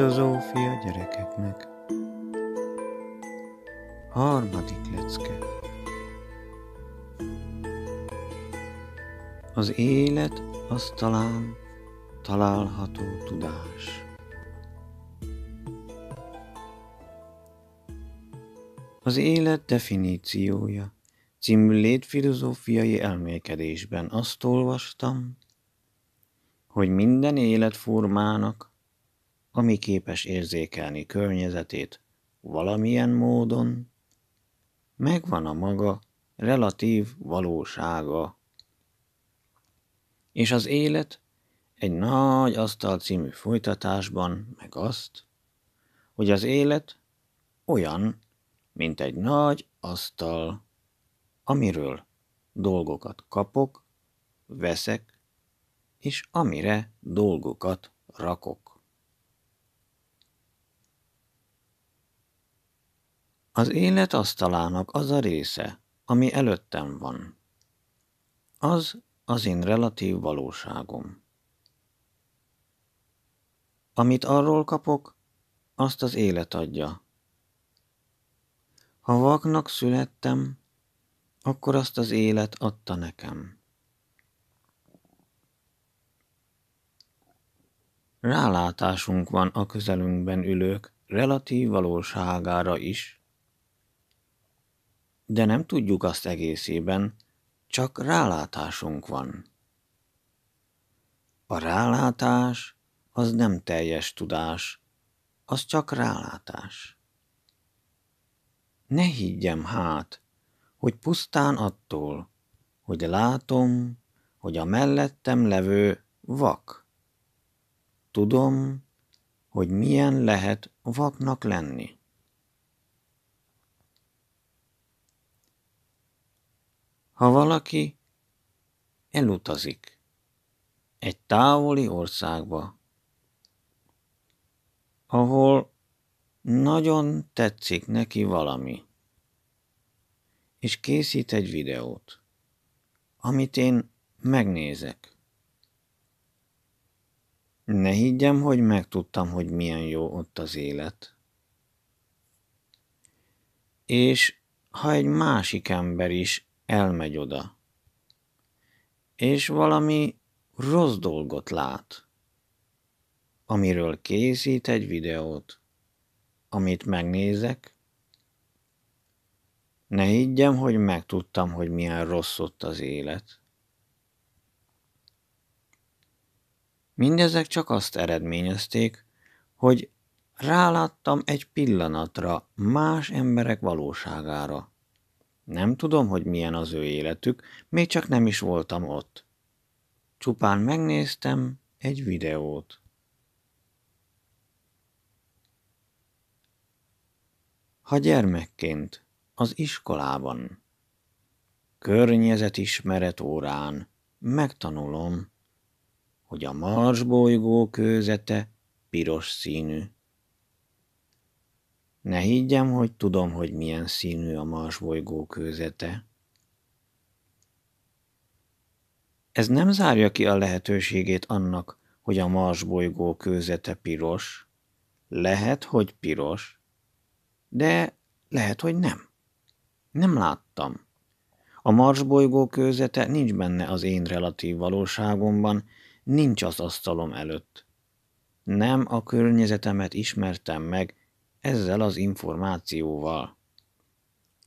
Filozófia gyerekeknek Harmadik lecke Az élet az talán található tudás. Az élet definíciója című létfilozófiai elmélkedésben azt olvastam, hogy minden életformának ami képes érzékelni környezetét valamilyen módon, megvan a maga relatív valósága. És az élet egy nagy asztal című folytatásban meg azt, hogy az élet olyan, mint egy nagy asztal, amiről dolgokat kapok, veszek, és amire dolgokat rakok. Az élet asztalának az a része, ami előttem van. Az az én relatív valóságom. Amit arról kapok, azt az élet adja. Ha vaknak születtem, akkor azt az élet adta nekem. Rálátásunk van a közelünkben ülők relatív valóságára is, de nem tudjuk azt egészében, csak rálátásunk van. A rálátás az nem teljes tudás, az csak rálátás. Ne higgyem hát, hogy pusztán attól, hogy látom, hogy a mellettem levő vak. Tudom, hogy milyen lehet vaknak lenni. Ha valaki elutazik egy távoli országba, ahol nagyon tetszik neki valami, és készít egy videót, amit én megnézek. Ne higgyem, hogy megtudtam, hogy milyen jó ott az élet. És ha egy másik ember is elmegy oda, és valami rossz dolgot lát, amiről készít egy videót, amit megnézek. Ne higgyem, hogy megtudtam, hogy milyen rossz ott az élet. Mindezek csak azt eredményezték, hogy ráláttam egy pillanatra más emberek valóságára. Nem tudom, hogy milyen az ő életük, még csak nem is voltam ott. Csupán megnéztem egy videót. Ha gyermekként, az iskolában, környezetismeret órán megtanulom, hogy a marsbolygó kőzete piros színű. Ne higgyem, hogy tudom, hogy milyen színű a más bolygó kőzete. Ez nem zárja ki a lehetőségét annak, hogy a más bolygó kőzete piros. Lehet, hogy piros, de lehet, hogy nem. Nem láttam. A Mars bolygó kőzete nincs benne az én relatív valóságomban, nincs az asztalom előtt. Nem a környezetemet ismertem meg, ezzel az információval.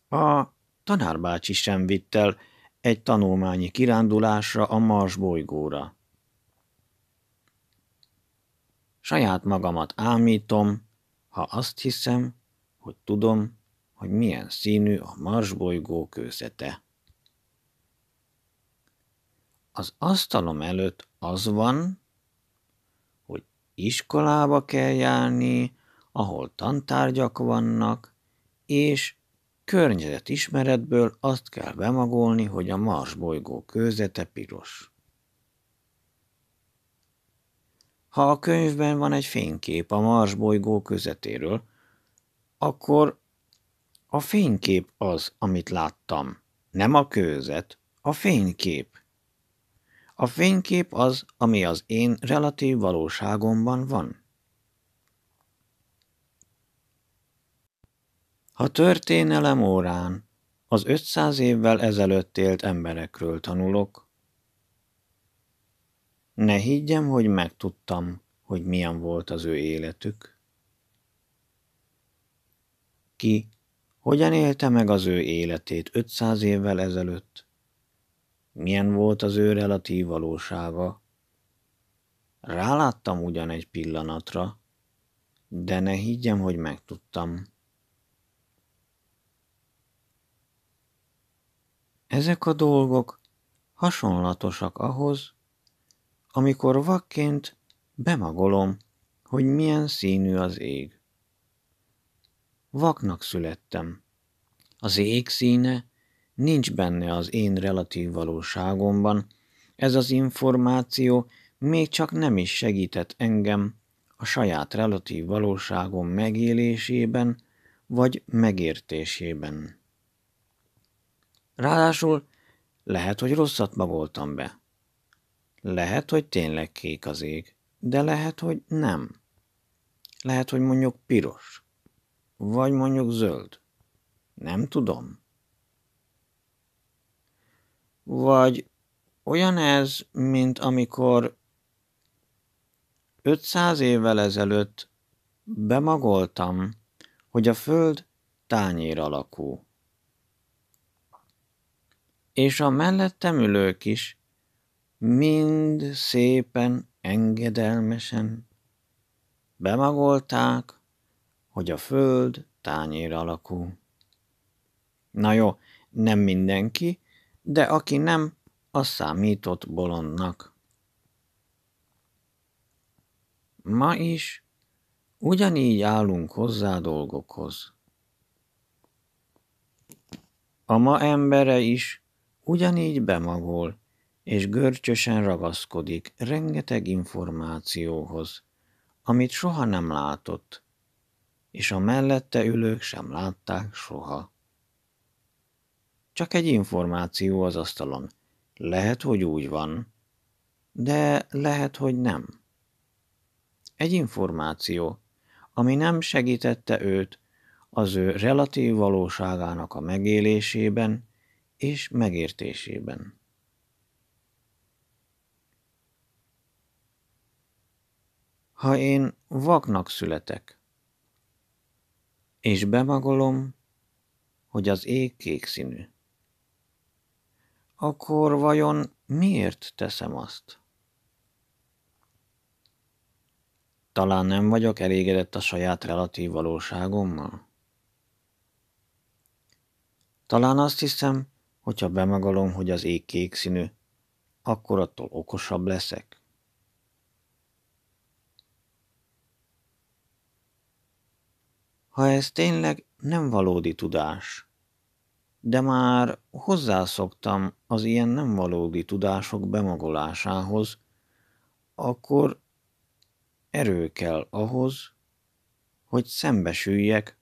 A tanárbácsi sem vitt el egy tanulmányi kirándulásra a Mars bolygóra. Saját magamat ámítom, ha azt hiszem, hogy tudom, hogy milyen színű a Mars bolygó kőzete. Az asztalom előtt az van, hogy iskolába kell járni, ahol tantárgyak vannak, és környezet ismeretből, azt kell bemagolni, hogy a Mars bolygó kőzete piros. Ha a könyvben van egy fénykép a Mars bolygó közetéről, akkor a fénykép az, amit láttam. Nem a kőzet, a fénykép. A fénykép az, ami az én relatív valóságomban van. Ha történelem órán az 500 évvel ezelőtt élt emberekről tanulok, ne higgyem, hogy megtudtam, hogy milyen volt az ő életük. Ki hogyan élte meg az ő életét 500 évvel ezelőtt? Milyen volt az ő relatív valósága? Ráláttam ugyan egy pillanatra, de ne higgyem, hogy megtudtam. Ezek a dolgok hasonlatosak ahhoz, amikor vakként bemagolom, hogy milyen színű az ég. Vaknak születtem. Az ég színe nincs benne az én relatív valóságomban, ez az információ még csak nem is segített engem a saját relatív valóságom megélésében vagy megértésében. Ráadásul lehet, hogy rosszat magoltam be. Lehet, hogy tényleg kék az ég, de lehet, hogy nem. Lehet, hogy mondjuk piros, vagy mondjuk zöld. Nem tudom. Vagy olyan ez, mint amikor 500 évvel ezelőtt bemagoltam, hogy a föld tányér alakú és a mellettem ülők is, mind szépen, engedelmesen bemagolták, hogy a föld tányér alakú. Na jó, nem mindenki, de aki nem, az számított bolondnak. Ma is ugyanígy állunk hozzá dolgokhoz. A ma embere is Ugyanígy bemagol, és görcsösen ragaszkodik rengeteg információhoz, amit soha nem látott, és a mellette ülők sem látták soha. Csak egy információ az asztalon. Lehet, hogy úgy van, de lehet, hogy nem. Egy információ, ami nem segítette őt az ő relatív valóságának a megélésében, és megértésében. Ha én vaknak születek, és bemagolom, hogy az ég kék színű, akkor vajon miért teszem azt? Talán nem vagyok elégedett a saját relatív valóságommal? Talán azt hiszem, Hogyha bemagalom, hogy az ég kék színű, akkor attól okosabb leszek? Ha ez tényleg nem valódi tudás, de már hozzászoktam az ilyen nem valódi tudások bemagolásához, akkor erő kell ahhoz, hogy szembesüljek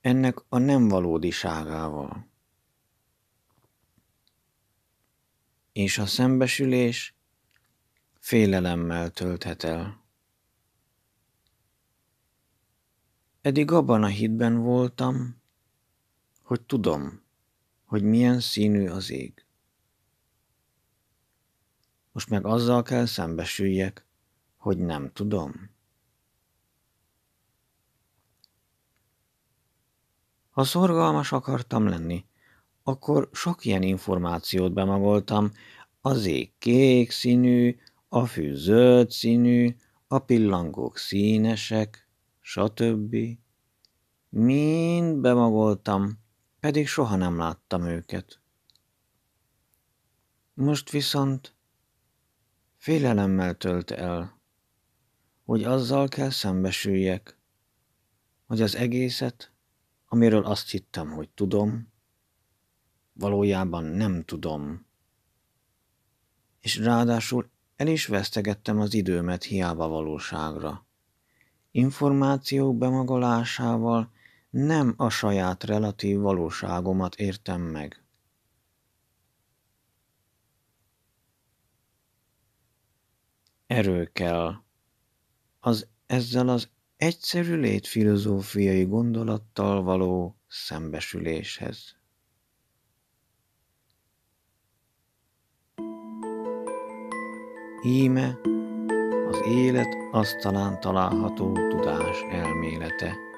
ennek a nem valódiságával. és a szembesülés félelemmel tölthet el. Eddig abban a hitben voltam, hogy tudom, hogy milyen színű az ég. Most meg azzal kell szembesüljek, hogy nem tudom. Ha szorgalmas akartam lenni, akkor sok ilyen információt bemagoltam, az ég kék színű, a fű zöld színű, a pillangók színesek, stb. Mind bemagoltam, pedig soha nem láttam őket. Most viszont félelemmel tölt el, hogy azzal kell szembesüljek, hogy az egészet, amiről azt hittem, hogy tudom, valójában nem tudom. És ráadásul el is vesztegettem az időmet hiába valóságra. Információk bemagolásával nem a saját relatív valóságomat értem meg. Erő kell. Az ezzel az egyszerű létfilozófiai gondolattal való szembesüléshez. Íme az élet asztalán található tudás elmélete.